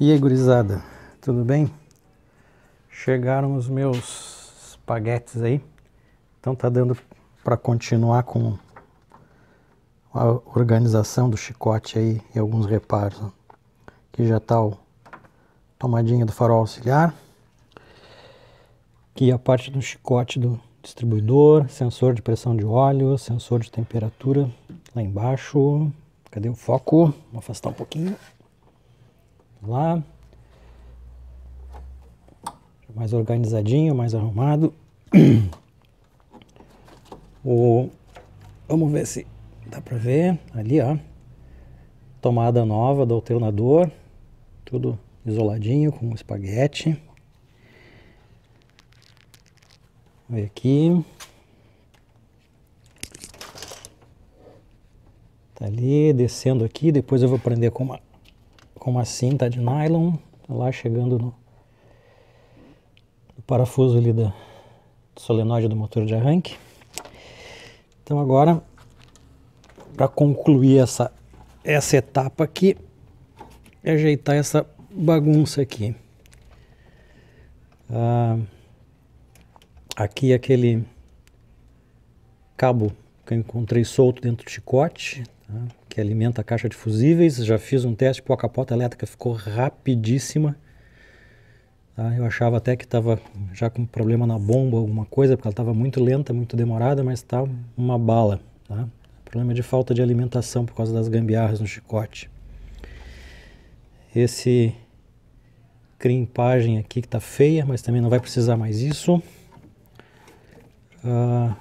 E aí, gurizada, tudo bem? Chegaram os meus espaguetes aí, então tá dando para continuar com a organização do chicote aí e alguns reparos. Ó. Aqui já tá o tomadinha do farol auxiliar, aqui a parte do chicote do distribuidor, sensor de pressão de óleo, sensor de temperatura lá embaixo. Cadê o foco? Vou afastar um pouquinho. Vamos lá. Mais organizadinho, mais arrumado. O, vamos ver se dá para ver. Ali, ó. Tomada nova do alternador. Tudo isoladinho com um espaguete. Vamos aqui. Tá ali, descendo aqui, depois eu vou prender com uma com uma cinta de nylon, lá chegando no, no parafuso ali da, do solenoide do motor de arranque. Então agora, para concluir essa, essa etapa aqui, é ajeitar essa bagunça aqui. Ah, aqui é aquele cabo que eu encontrei solto dentro do chicote, tá? que alimenta a caixa de fusíveis. Já fiz um teste, pô, a capota elétrica ficou rapidíssima. Tá? Eu achava até que estava já com problema na bomba, alguma coisa, porque ela estava muito lenta, muito demorada, mas está uma bala. Tá? Problema de falta de alimentação por causa das gambiarras no chicote. Esse crimpagem aqui que está feia, mas também não vai precisar mais isso. Uh,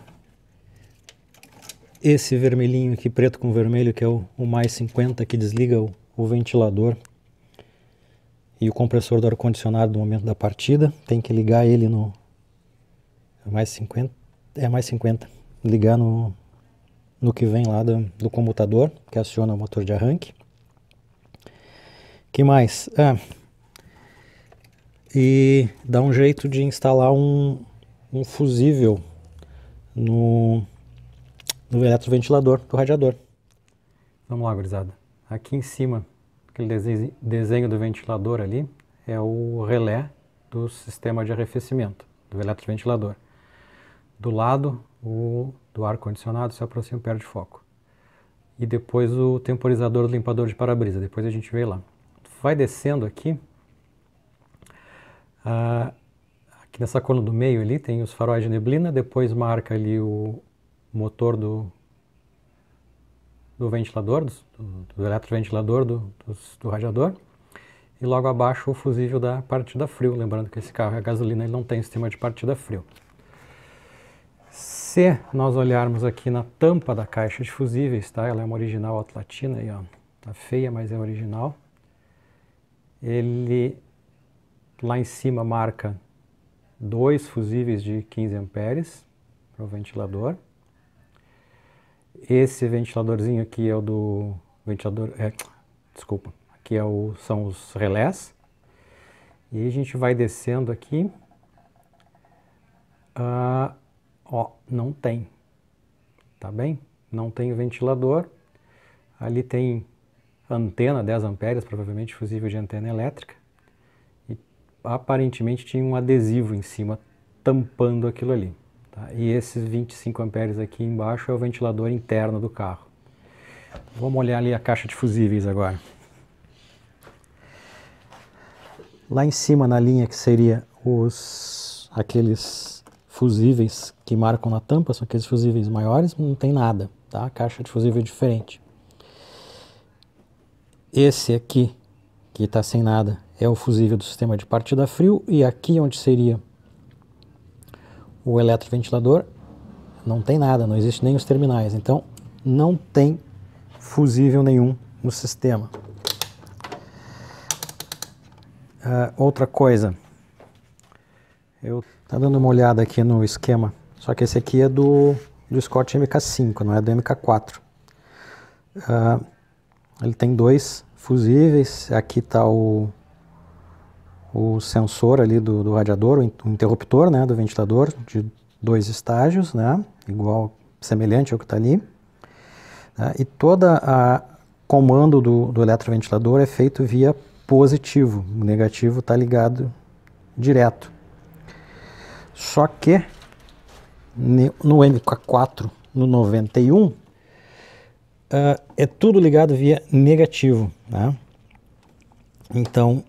esse vermelhinho aqui, preto com vermelho, que é o, o mais 50, que desliga o, o ventilador e o compressor do ar-condicionado no momento da partida. Tem que ligar ele no. É mais 50. É mais 50. Ligar no, no que vem lá do, do comutador, que aciona o motor de arranque. que mais? Ah, e dá um jeito de instalar um, um fusível no do eletroventilador, do radiador. Vamos lá, gurizada. Aqui em cima, aquele desenho do ventilador ali, é o relé do sistema de arrefecimento, do eletroventilador. Do lado, o do ar-condicionado se aproxima e perde foco. E depois o temporizador do limpador de para-brisa, depois a gente vê lá. Vai descendo aqui, ah, aqui nessa coluna do meio ali tem os faróis de neblina, depois marca ali o motor do, do ventilador, do, do eletroventilador do, do, do, radiador, e logo abaixo o fusível da partida frio, lembrando que esse carro é gasolina, ele não tem sistema de partida frio. Se nós olharmos aqui na tampa da caixa de fusíveis, tá? ela é uma original atlatina, aí, ó, tá feia, mas é original, ele lá em cima marca dois fusíveis de 15 amperes para o ventilador. Esse ventiladorzinho aqui é o do ventilador, é, desculpa, aqui é o, são os relés. E a gente vai descendo aqui. Ah, ó, não tem, tá bem? Não tem ventilador. Ali tem antena 10 amperes, provavelmente fusível de antena elétrica. E aparentemente tinha um adesivo em cima tampando aquilo ali. Tá? E esses 25 amperes aqui embaixo é o ventilador interno do carro. Vamos olhar ali a caixa de fusíveis agora. Lá em cima na linha que seria os aqueles fusíveis que marcam na tampa, são aqueles fusíveis maiores, não tem nada, tá? A caixa de fusível é diferente. Esse aqui, que está sem nada, é o fusível do sistema de partida frio e aqui onde seria o eletroventilador não tem nada, não existe nem os terminais, então não tem fusível nenhum no sistema. Uh, outra coisa, eu tá dando uma olhada aqui no esquema, só que esse aqui é do, do Scott MK5, não é do MK4. Uh, ah, ele tem dois fusíveis, aqui está o o sensor ali do, do radiador, o interruptor né, do ventilador de dois estágios, né, igual, semelhante ao que está ali. Né, e toda a comando do, do eletroventilador é feito via positivo, o negativo está ligado direto. Só que no MK4, no 91, uh, ah, é tudo ligado via negativo. Né? Então,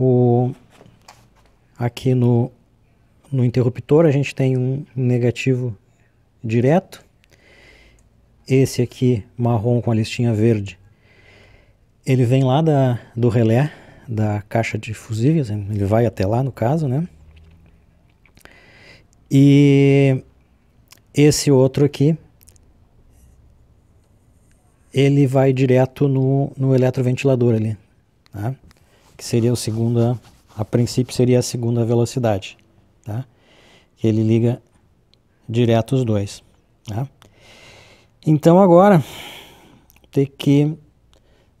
o, aqui no, no interruptor a gente tem um negativo direto. Esse aqui, marrom com a listinha verde, ele vem lá da, do relé da caixa de fusíveis, ele vai até lá no caso, né? E esse outro aqui, ele vai direto no, no eletroventilador ali, tá? que seria o segunda, a princípio seria a segunda velocidade, tá? Que ele liga direto os dois, tá? Então agora ter que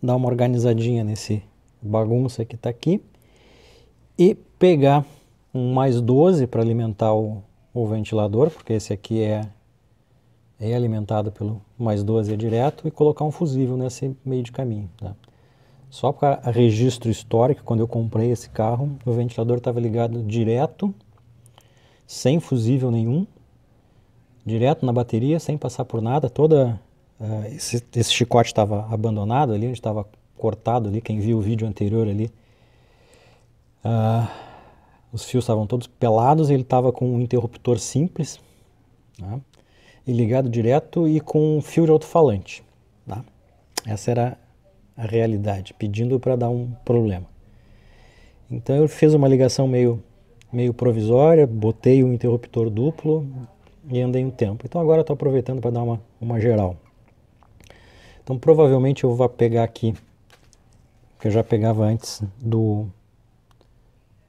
dar uma organizadinha nesse bagunça que está aqui e pegar um mais 12 para alimentar o, o, ventilador, porque esse aqui é, é alimentado pelo mais 12 é direto, e colocar um fusível nesse meio de caminho. Tá? Só para registro histórico, quando eu comprei esse carro, o ventilador estava ligado direto, sem fusível nenhum, direto na bateria, sem passar por nada. Toda uh, esse, esse, chicote estava abandonado ali, estava cortado ali. Quem viu o vídeo anterior ali, uh, os fios estavam todos pelados. Ele estava com um interruptor simples né, e ligado direto e com um fio de alto-falante. Tá? Essa era a realidade, pedindo para dar um problema. Então eu fiz uma ligação meio, meio provisória, botei o um interruptor duplo e andei um tempo. Então agora estou aproveitando para dar uma, uma geral. Então provavelmente eu vou pegar aqui, que eu já pegava antes do,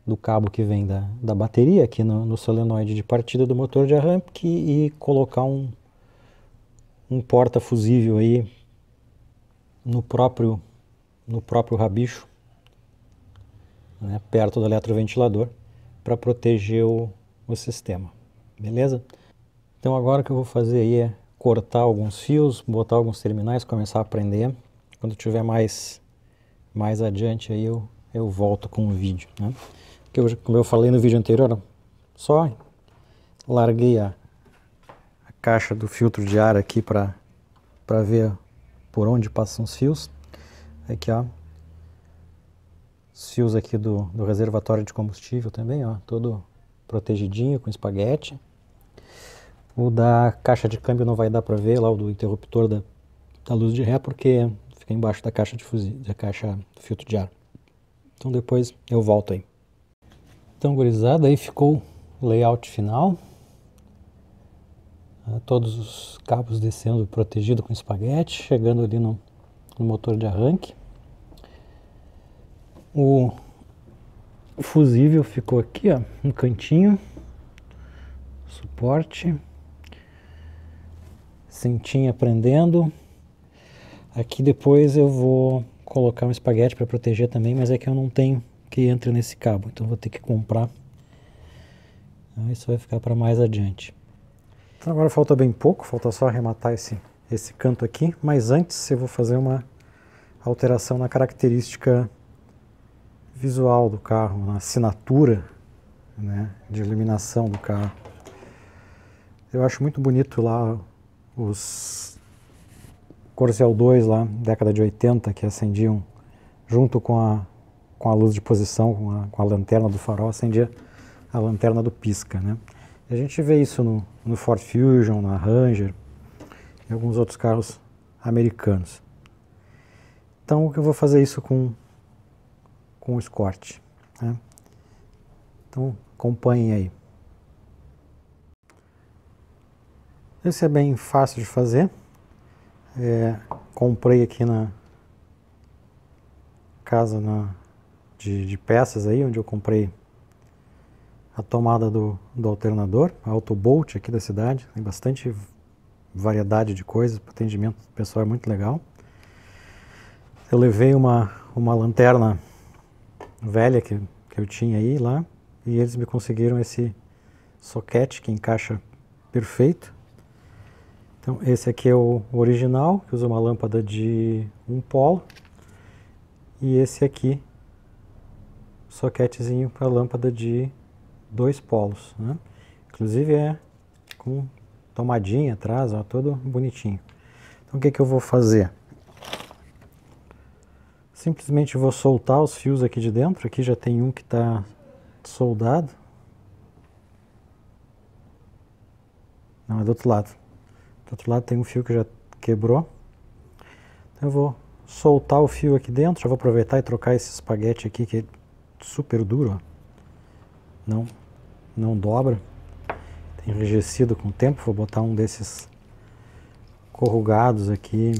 do cabo que vem da, da bateria aqui no, no solenoide de partida do motor de arranque e colocar um, um porta fusível aí no próprio, no próprio rabicho, né, perto do eletroventilador, para proteger o, o sistema. Beleza? Então agora o que eu vou fazer aí é cortar alguns fios, botar alguns terminais, começar a aprender. Quando tiver mais, mais adiante aí eu, eu volto com o vídeo. Né? Porque como eu falei no vídeo anterior, só larguei a, a caixa do filtro de ar aqui para ver por onde passam os fios, é que os fios aqui do, do reservatório de combustível também, ó, todo protegidinho com espaguete. O da caixa de câmbio não vai dar para ver lá, o do interruptor da, da luz de ré, porque fica embaixo da caixa de fuzil, da caixa do filtro de ar. Então depois eu volto aí. Então, gurizada, aí ficou o layout final. Ah, todos os cabos descendo protegido com espaguete, chegando ali no, no motor de arranque. O fusível ficou aqui, ó, no cantinho, suporte, cintinha prendendo. Aqui depois eu vou colocar um espaguete para proteger também, mas é que eu não tenho que entre nesse cabo, então vou ter que comprar. Ah, isso vai ficar para mais adiante. Então agora falta bem pouco, falta só arrematar esse, esse canto aqui, mas antes eu vou fazer uma alteração na característica visual do carro, na assinatura né, de iluminação do carro. Eu acho muito bonito lá os Corcel 2 lá, década de 80, que acendiam junto com a, com a luz de posição, com a, com a lanterna do farol, acendia a lanterna do pisca, né? A gente vê isso no, no Ford Fusion, na Ranger e alguns outros carros americanos. Então eu vou fazer isso com, com o Escort. Né? Então acompanhem aí. Esse é bem fácil de fazer. É, comprei aqui na casa na, de, de, peças aí, onde eu comprei a tomada do, do alternador, a Autobolt aqui da cidade, tem bastante variedade de coisas, o atendimento do pessoal é muito legal. Eu levei uma, uma lanterna velha que, que eu tinha aí lá e eles me conseguiram esse soquete que encaixa perfeito. Então esse aqui é o original, que usa uma lâmpada de um polo. E esse aqui, soquetezinho para lâmpada de dois polos. Né? Inclusive é com tomadinha atrás, ó, todo bonitinho. Então o que, que eu vou fazer? Simplesmente vou soltar os fios aqui de dentro, aqui já tem um que está soldado. Não, é do outro lado. Do outro lado tem um fio que já quebrou. Então eu vou soltar o fio aqui dentro, já vou aproveitar e trocar esse espaguete aqui que é super duro, ó não, não dobra. Tem enrijecido com o tempo. Vou botar um desses corrugados aqui,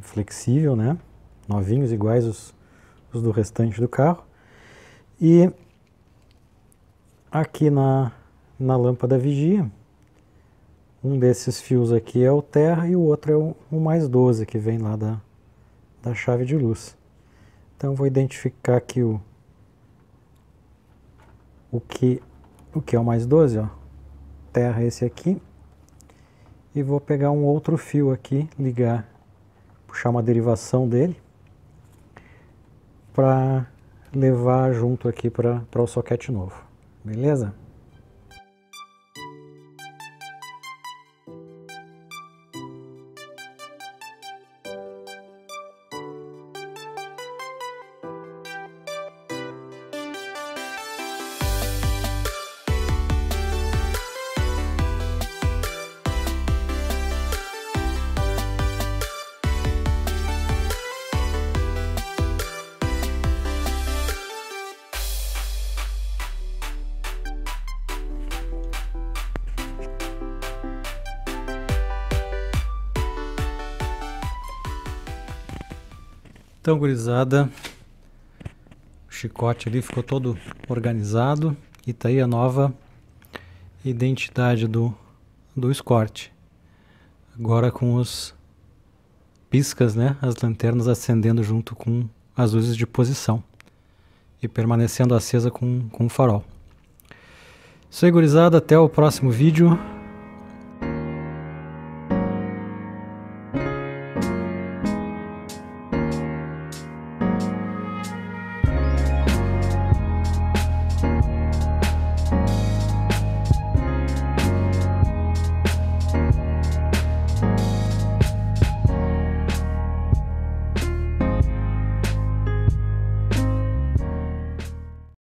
flexível, né? Novinhos, iguais os, os do restante do carro. E aqui na, na lâmpada vigia, um desses fios aqui é o terra e o outro é o, o mais 12 que vem lá da, da chave de luz. Então vou identificar aqui o, o que, o que é o mais 12, ó, terra esse aqui, e vou pegar um outro fio aqui, ligar, puxar uma derivação dele, para levar junto aqui para o soquete novo, beleza? Então, gurizada, o chicote ali ficou todo organizado e tá aí a nova identidade do, do escorte. Agora com os piscas, né, as lanternas acendendo junto com as luzes de posição e permanecendo acesa com, com o farol. Isso aí, gurizada, até o próximo vídeo.